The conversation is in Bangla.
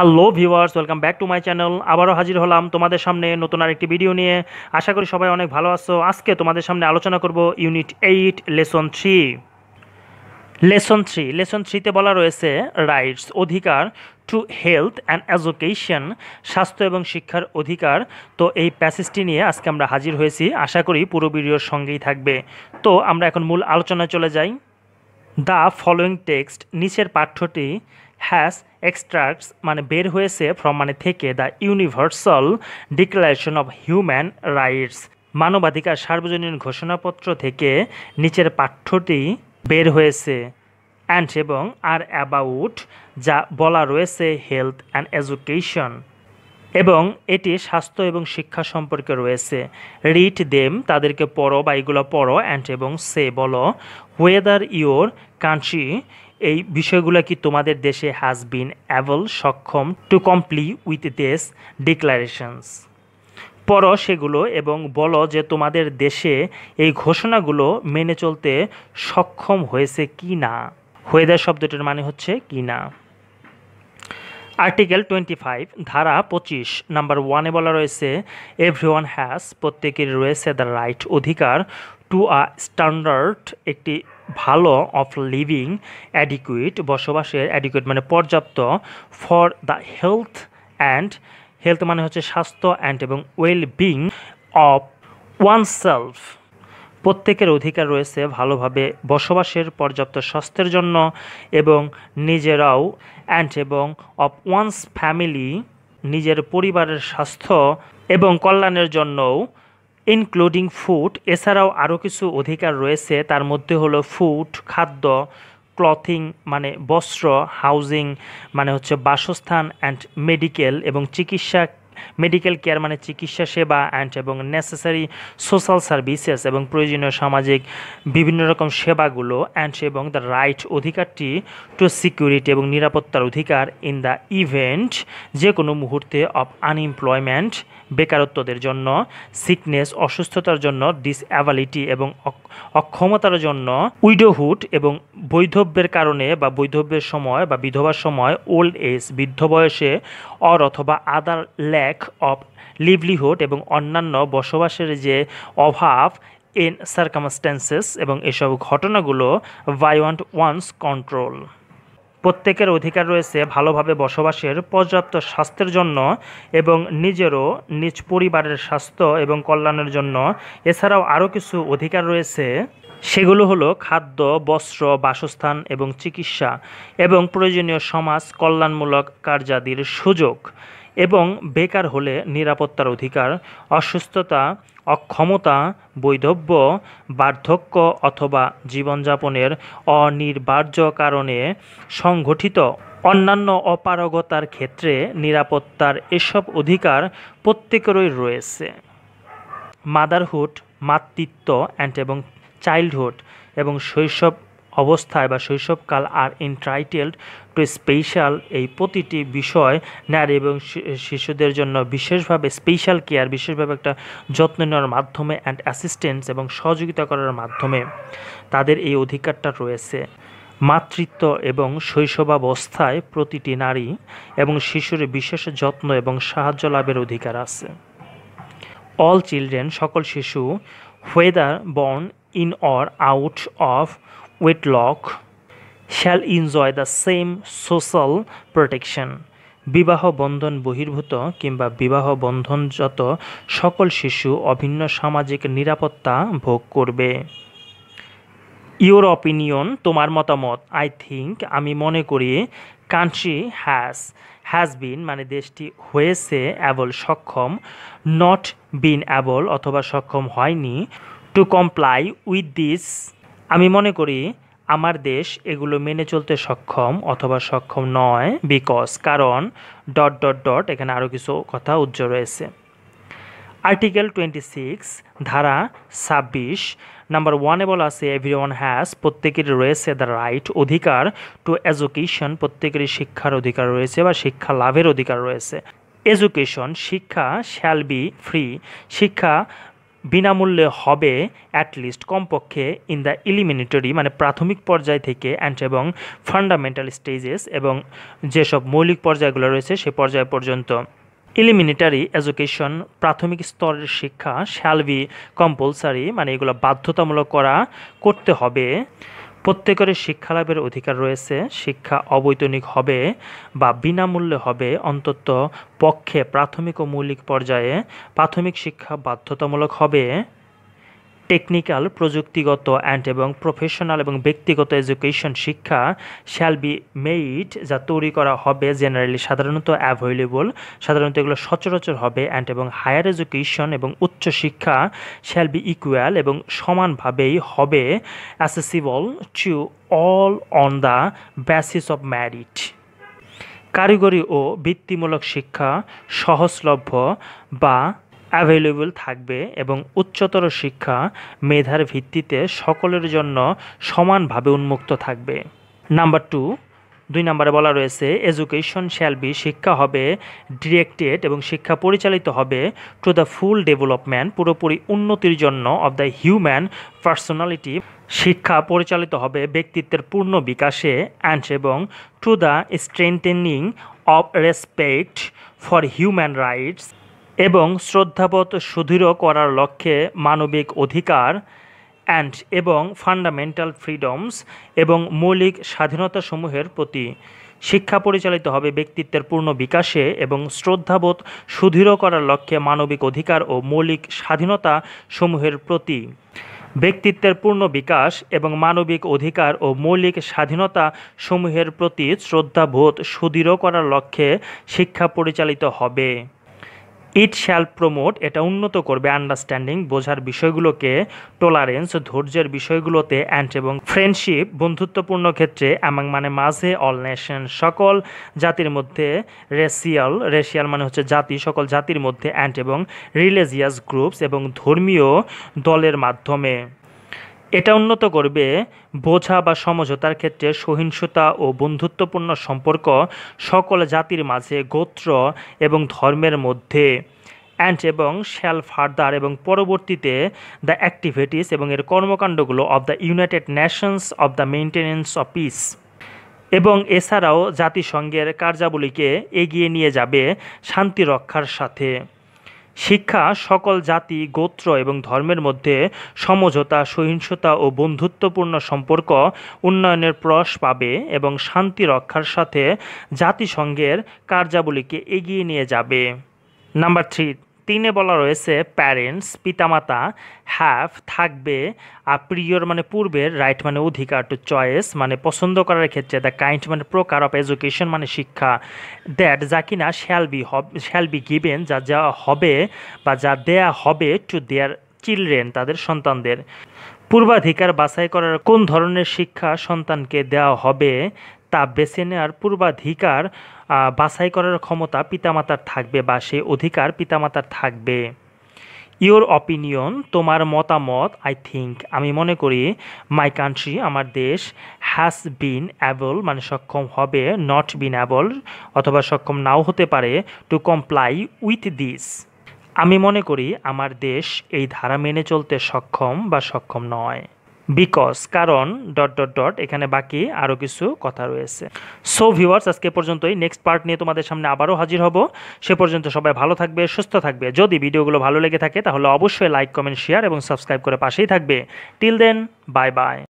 hello viewers welcome back to my channel আবারও হাজির হলাম তোমাদের সামনে নতুন আরেকটি ভিডিও নিয়ে আশা করি সবাই অনেক ভালো আছো আজকে তোমাদের সামনে আলোচনা করব unit eight lesson three lesson three lesson থ্রিতে বলা রয়েছে রাইটস অধিকার টু হেলথ অ্যান্ড এজুকেশন স্বাস্থ্য এবং শিক্ষার অধিকার তো এই প্যাসেজটি নিয়ে আজকে আমরা হাজির হয়েছি আশা করি পুরো ভিডিওর সঙ্গেই থাকবে তো আমরা এখন মূল আলোচনায় চলে যাই দ্য ফলোয়িং টেক্সট নিচের পাঠ্যটি হ্যাজ এক্সট্রাক্টস মানে বের হয়েছে ফ্রম মানে থেকে the universal declaration of human rights মানবাধিকার সার্বজনীন ঘোষণাপত্র থেকে নিচের পাঠ্যটি বের হয়েছে অ্যান্ড এবং আর অ্যাবাউট যা বলা রয়েছে হেলথ অ্যান্ড এডুকেশন এবং এটি স্বাস্থ্য এবং শিক্ষা সম্পর্কে রয়েছে রিড দেম তাদেরকে পড়ো বা এগুলো পড়ো অ্যান্ড এবং সে বলো ওয়েদার ইউর কান্ট্রি এই বিষয়গুলো কি তোমাদের দেশে হ্যাজ বিন অ্যাভেল সক্ষম টু কমপ্লি উইথ দেশ ডিক্লারেশনস পর সেগুলো এবং বলো যে তোমাদের দেশে এই ঘোষণাগুলো মেনে চলতে সক্ষম হয়েছে কি না হয়েদার শব্দটির মানে হচ্ছে কি না আর্টিকেল টোয়েন্টি ফাইভ ধারা পঁচিশ নাম্বার ওয়ানে বলা রয়েছে এভরিওয়ান হ্যাজ প্রত্যেকের রয়েছে দ্য রাইট অধিকার টু আ স্ট্যান্ডার্ড একটি ভালো অফ লিভিং অ্যাডিকুইট বসবাসের অ্যাডিকুইট মানে পর্যাপ্ত for the health and health মানে হচ্ছে স্বাস্থ্য অ্যান্ড এবং well being of oneself প্রত্যেকের অধিকার রয়েছে ভালোভাবে বসবাসের পর্যাপ্ত স্বাস্থ্যের জন্য এবং নিজেরাও অ্যান্ড এবং অফ ওয়ান্স ফ্যামিলি নিজের পরিবারের স্বাস্থ্য এবং কল্যাণের জন্যও ইনক্লুডিং ফুড এছাড়াও আরও কিছু অধিকার রয়েছে তার মধ্যে হলো ফুড খাদ্য ক্লথিং মানে বস্ত্র হাউজিং মানে হচ্ছে বাসস্থান অ্যান্ড মেডিকেল এবং চিকিৎসা মেডিকেল কেয়ার মানে চিকিৎসা সেবা অ্যান্ড এবং নেসেসারি সোশ্যাল সার্ভিসেস এবং প্রয়োজনীয় সামাজিক বিভিন্ন রকম সেবাগুলো অ্যান্ড এবং দ্য রাইট অধিকারটি টু সিকিউরিটি এবং নিরাপত্তার অধিকার ইন দ্য ইভেন্ট যে কোনো মুহূর্তে অফ আনএমপ্লয়মেন্ট বেকারত্বদের জন্য সিকনেস অসুস্থতার জন্য ডিসঅ্যাবিলিটি এবং অক্ষমতার জন্য উইডোহুড এবং বৈধব্যের কারণে বা বৈধব্যের সময় বা বিধবার সময় ওল্ড এজ বৃদ্ধ বয়সে অর অথবা আদার ল্যাক অফ লিভলিহুড এবং অন্যান্য বসবাসের যে অভাব ইন সার্কামস্ট্যান্সেস এবং এসব ঘটনাগুলো ভায়োন্ট ওয়ান্স কন্ট্রোল প্রত্যেকের অধিকার রয়েছে ভালোভাবে বসবাসের পর্যাপ্ত স্বাস্থ্যের জন্য এবং নিজেরও নিজ পরিবারের স্বাস্থ্য এবং কল্যাণের জন্য এছাড়াও আরও কিছু অধিকার রয়েছে সেগুলো হলো খাদ্য বস্ত্র বাসস্থান এবং চিকিৎসা এবং প্রয়োজনীয় সমাজ কল্যাণমূলক কার্যাদির সুযোগ এবং বেকার হলে নিরাপত্তার অধিকার অসুস্থতা অক্ষমতা বৈধব্য বার্ধক্য অথবা জীবনযাপনের অনির্বার্য কারণে সংঘটিত অন্যান্য অপারগতার ক্ষেত্রে নিরাপত্তার এসব অধিকার প্রত্যেকেরই রয়েছে মাদারহুড মাতৃত্ব অ্যান্ড এবং চাইল্ডহুড এবং শৈশব অবস্থায় বা শৈশবকাল আর এন্টাইটেলড টু স্পেশাল এই প্রতিটি বিষয় নারী এবং শিশুদের জন্য বিশেষভাবে স্পেশাল কেয়ার বিশেষভাবে একটা যত্ন নেওয়ার মাধ্যমে অ্যান্ড অ্যাসিস্ট্যান্স এবং সহযোগিতা করার মাধ্যমে তাদের এই অধিকারটা রয়েছে মাতৃত্ব এবং শৈশবাবস্থায় প্রতিটি নারী এবং শিশুর বিশেষ যত্ন এবং সাহায্য লাভের অধিকার আছে অল চিলড্রেন সকল শিশু whether born in or out of wedlock shall enjoy the same social protection বিবাহ বন্ধন বহির্ভূত কিংবা বিবাহ বন্ধনজাত সকল শিশু অভিন্ন সামাজিক নিরাপত্তা ভোগ করবে ইউর অপিনিয়ন তোমার মতামত আই থিঙ্ক আমি মনে করি কান্ট্রি হ্যাজ হ্যাজ বিন মানে দেশটি হয়েছে অ্যাবল সক্ষম নট বিন অ্যাবল অথবা সক্ষম হয়নি টু কমপ্লাই উইথ দিস আমি মনে করি আমার দেশ এগুলো মেনে চলতে সক্ষম অথবা সক্ষম নয় বিকজ কারণ ডট ডট ডট এখানে আরও কিছু কথা উজ্জ্বল রয়েছে আর্টিকেল টোয়েন্টি সিক্স ধারা ছাব্বিশ নাম্বার ওয়ানে বলা আছে এভরি ওয়ান হ্যাজ প্রত্যেকেরই রয়েছে দ্য রাইট অধিকার টু এজুকেশন প্রত্যেকেরই শিক্ষার অধিকার রয়েছে বা শিক্ষা লাভের অধিকার রয়েছে এজুকেশন শিক্ষা শ্যাল বি ফ্রি শিক্ষা বিনামূল্যে হবে অ্যাটলিস্ট কমপক্ষে ইন দ্য ইলিমিনেটরি মানে প্রাথমিক পর্যায় থেকে অ্যান্ড এবং ফান্ডামেন্টাল স্টেজেস এবং যেসব মৌলিক পর্যায়গুলো রয়েছে সে পর্যায় পর্যন্ত এলিমিনেটারি এডুকেশন প্রাথমিক স্তরের শিক্ষা শ্যালবি কম্পালসারি মানে এগুলো বাধ্যতামূলক করা করতে হবে প্রত্যেকের শিক্ষা লাভের অধিকার রয়েছে শিক্ষা অবৈতনিক হবে বা বিনামূল্যে হবে অন্তত পক্ষে প্রাথমিক ও মৌলিক পর্যায়ে প্রাথমিক শিক্ষা বাধ্যতামূলক হবে টেকনিক্যাল প্রযুক্তিগত অ্যান্ড এবং প্রফেশনাল এবং ব্যক্তিগত এডুকেশন শিক্ষা শ্যাল বি মেইড যা তৈরি করা হবে জেনারেলি সাধারণত অ্যাভেলেবল সাধারণত এগুলো সচরাচর হবে অ্যান্ড এবং হায়ার এডুকেশন এবং উচ্চ শিক্ষা শ্যাল বি ইকুয়াল এবং সমানভাবেই হবে accessible to all on the basis of merit কারিগরি ও বৃত্তিমূলক শিক্ষা সহজলভ্য বা অ্যাভেলেবল থাকবে এবং উচ্চতর শিক্ষা মেধার ভিত্তিতে সকলের জন্য সমানভাবে উন্মুক্ত থাকবে নাম্বার টু দুই নম্বরে বলা রয়েছে এডুকেশন শ্যাল বি শিক্ষা হবে ডিরেক্টেড এবং শিক্ষা পরিচালিত হবে টু দ্য ফুল ডেভেলপমেন্ট পুরোপুরি উন্নতির জন্য অব দ্য হিউম্যান পার্সোনালিটি শিক্ষা পরিচালিত হবে ব্যক্তিত্বের পূর্ণ বিকাশে অ্যান্ড এবং to the strengthening of respect for human rights এবং শ্রদ্ধাবোধ সুদৃঢ় করার লক্ষ্যে মানবিক অধিকার অ্যান্ড এবং ফান্ডামেন্টাল ফ্রিডমস এবং মৌলিক স্বাধীনতাসমূহের প্রতি শিক্ষা পরিচালিত হবে ব্যক্তিত্বের পূর্ণ বিকাশে এবং শ্রদ্ধাবোধ সুদৃঢ় করার লক্ষ্যে মানবিক অধিকার ও মৌলিক স্বাধীনতা সমূহের প্রতি ব্যক্তিত্বের পূর্ণ বিকাশ এবং মানবিক অধিকার ও মৌলিক স্বাধীনতা সমূহের প্রতি শ্রদ্ধাবোধ সুদৃঢ় করার লক্ষ্যে শিক্ষা পরিচালিত হবে ইট শ্যাল প্রমোট এটা উন্নত করবে আন্ডারস্ট্যান্ডিং বোঝার বিষয়গুলোকে টলারেন্স ধৈর্যের বিষয়গুলোতে অ্যান্ড এবং ফ্রেন্ডশিপ বন্ধুত্বপূর্ণ ক্ষেত্রে এমন মানে মাঝে অল নেশন সকল জাতির মধ্যে রেসিয়াল রেশিয়াল মানে হচ্ছে জাতি সকল জাতির মধ্যে অ্যান্ড এবং রিলিজিয়াস গ্রুপস এবং ধর্মীয় দলের মাধ্যমে এটা উন্নত করবে বোঝা বা সমঝোতার ক্ষেত্রে সহিংসতা ও বন্ধুত্বপূর্ণ সম্পর্ক সকল জাতির মাঝে গোত্র এবং ধর্মের মধ্যে অ্যান্ড এবং শ্যাল ফার্দার এবং পরবর্তীতে দ্য অ্যাক্টিভিটিস এবং এর কর্মকাণ্ডগুলো of the United Nations of the maintenance of peace এবং এছাড়াও জাতিসংঘের কার্যাবলীকে এগিয়ে নিয়ে যাবে শান্তি রক্ষার সাথে শিক্ষা সকল জাতি গোত্র এবং ধর্মের মধ্যে সমঝোতা সহিংসতা ও বন্ধুত্বপূর্ণ সম্পর্ক উন্নয়নের প্রশ পাবে এবং শান্তি রক্ষার সাথে জাতিসংঘের কার্যাবলীকে এগিয়ে নিয়ে যাবে নাম্বার থ্রি তিনে বলা রয়েছে প্যারেন্টস পিতামাতা হ্যাভ থাকবে আর প্রিয়র মানে পূর্বের রাইট মানে অধিকার টু চয়েস মানে পছন্দ করার ক্ষেত্রে দ্য কাইন্ড মানে প্রকার অফ এডুকেশন মানে শিক্ষা দ্যাট যা কিনা শ্যাল বি হব শ্যাল বি গিভেন যা যা হবে বা যা দেয়া হবে টু দেয়ার চিলড্রেন তাদের সন্তানদের পূর্বাধিকার বাছাই করার কোন ধরনের শিক্ষা সন্তানকে দেওয়া হবে তা বেছে নেওয়ার পূর্বাধিকার বাছাই করার ক্ষমতা পিতামাতার থাকবে বা সে অধিকার পিতামাতার থাকবে ইওর অপিনিয়ন তোমার মতামত আই থিঙ্ক আমি মনে করি মাই কান্ট্রি আমার দেশ হ্যাজ বিন অ্যাবল মানে সক্ষম হবে নট বিন অ্যাবল অথবা সক্ষম নাও হতে পারে টু কমপ্লাই উইথ দিস আমি মনে করি আমার দেশ এই ধারা মেনে চলতে সক্ষম বা সক্ষম নয় বিকজ কারণ ডট ডট ডট এখানে বাকি আরও কিছু কথা রয়েছে সো ভিউয়ার্স আজকে পর্যন্তই নেক্সট পার্ট নিয়ে তোমাদের সামনে আবারও হাজির হব সে পর্যন্ত সবাই ভালো থাকবে সুস্থ থাকবে যদি ভিডিওগুলো ভালো লেগে থাকে তাহলে অবশ্যই লাইক কমেন্ট শেয়ার এবং সাবস্ক্রাইব করে পাশেই থাকবে টিল দেন বাই বাই